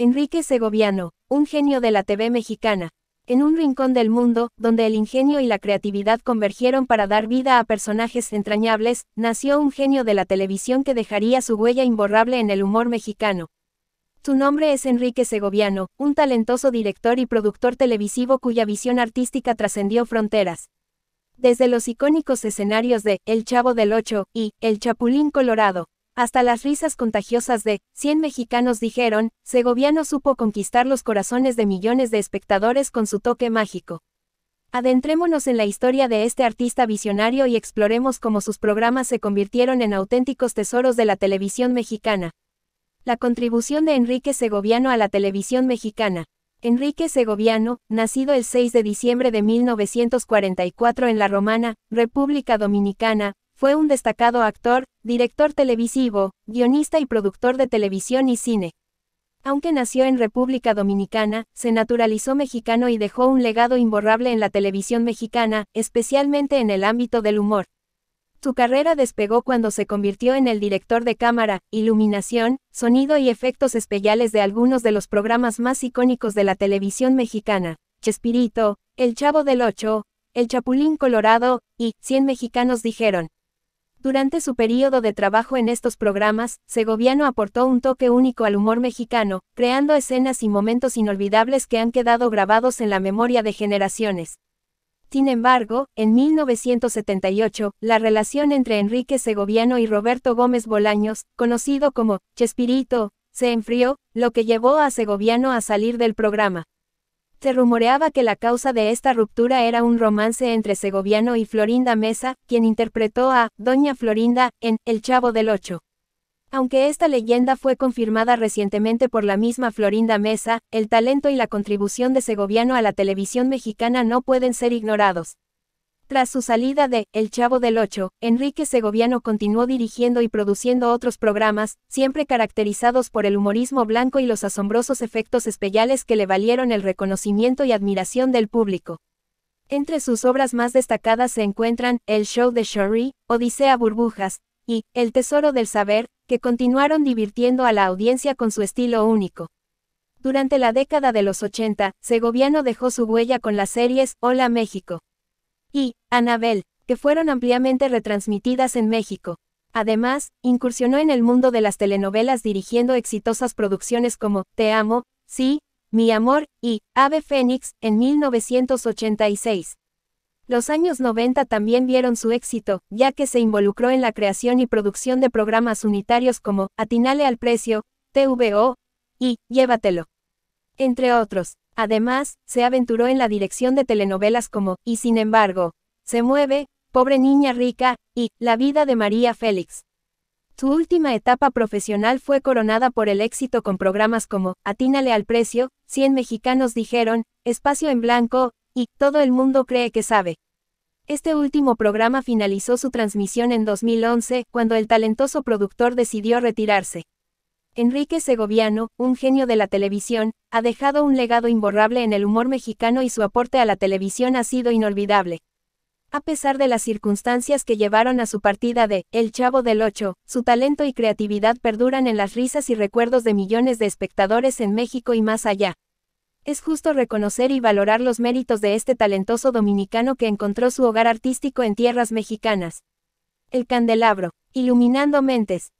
Enrique Segoviano, un genio de la TV mexicana, en un rincón del mundo, donde el ingenio y la creatividad convergieron para dar vida a personajes entrañables, nació un genio de la televisión que dejaría su huella imborrable en el humor mexicano. Su nombre es Enrique Segoviano, un talentoso director y productor televisivo cuya visión artística trascendió fronteras. Desde los icónicos escenarios de El Chavo del Ocho y El Chapulín Colorado, hasta las risas contagiosas de 100 mexicanos dijeron, Segoviano supo conquistar los corazones de millones de espectadores con su toque mágico. Adentrémonos en la historia de este artista visionario y exploremos cómo sus programas se convirtieron en auténticos tesoros de la televisión mexicana. La contribución de Enrique Segoviano a la televisión mexicana. Enrique Segoviano, nacido el 6 de diciembre de 1944 en La Romana, República Dominicana, fue un destacado actor, director televisivo, guionista y productor de televisión y cine. Aunque nació en República Dominicana, se naturalizó mexicano y dejó un legado imborrable en la televisión mexicana, especialmente en el ámbito del humor. Su carrera despegó cuando se convirtió en el director de cámara, iluminación, sonido y efectos especiales de algunos de los programas más icónicos de la televisión mexicana, Chespirito, El Chavo del Ocho, El Chapulín Colorado, y Cien Mexicanos dijeron, durante su periodo de trabajo en estos programas, Segoviano aportó un toque único al humor mexicano, creando escenas y momentos inolvidables que han quedado grabados en la memoria de generaciones. Sin embargo, en 1978, la relación entre Enrique Segoviano y Roberto Gómez Bolaños, conocido como Chespirito, se enfrió, lo que llevó a Segoviano a salir del programa. Se rumoreaba que la causa de esta ruptura era un romance entre Segoviano y Florinda Mesa, quien interpretó a Doña Florinda en El Chavo del Ocho. Aunque esta leyenda fue confirmada recientemente por la misma Florinda Mesa, el talento y la contribución de Segoviano a la televisión mexicana no pueden ser ignorados. Tras su salida de El Chavo del Ocho, Enrique Segoviano continuó dirigiendo y produciendo otros programas, siempre caracterizados por el humorismo blanco y los asombrosos efectos especiales que le valieron el reconocimiento y admiración del público. Entre sus obras más destacadas se encuentran El Show de Shorey, Odisea Burbujas, y El Tesoro del Saber, que continuaron divirtiendo a la audiencia con su estilo único. Durante la década de los 80, Segoviano dejó su huella con las series Hola México, y Anabel, que fueron ampliamente retransmitidas en México. Además, incursionó en el mundo de las telenovelas dirigiendo exitosas producciones como Te amo, sí, Mi amor y Ave Fénix en 1986. Los años 90 también vieron su éxito, ya que se involucró en la creación y producción de programas unitarios como Atinale al precio, TVO y Llévatelo. Entre otros. Además, se aventuró en la dirección de telenovelas como, y sin embargo, se mueve, pobre niña rica, y, la vida de María Félix. Su última etapa profesional fue coronada por el éxito con programas como, Atínale al precio, 100 mexicanos dijeron, Espacio en blanco, y, Todo el mundo cree que sabe. Este último programa finalizó su transmisión en 2011, cuando el talentoso productor decidió retirarse. Enrique Segoviano, un genio de la televisión, ha dejado un legado imborrable en el humor mexicano y su aporte a la televisión ha sido inolvidable. A pesar de las circunstancias que llevaron a su partida de El Chavo del Ocho, su talento y creatividad perduran en las risas y recuerdos de millones de espectadores en México y más allá. Es justo reconocer y valorar los méritos de este talentoso dominicano que encontró su hogar artístico en tierras mexicanas. El candelabro, iluminando mentes,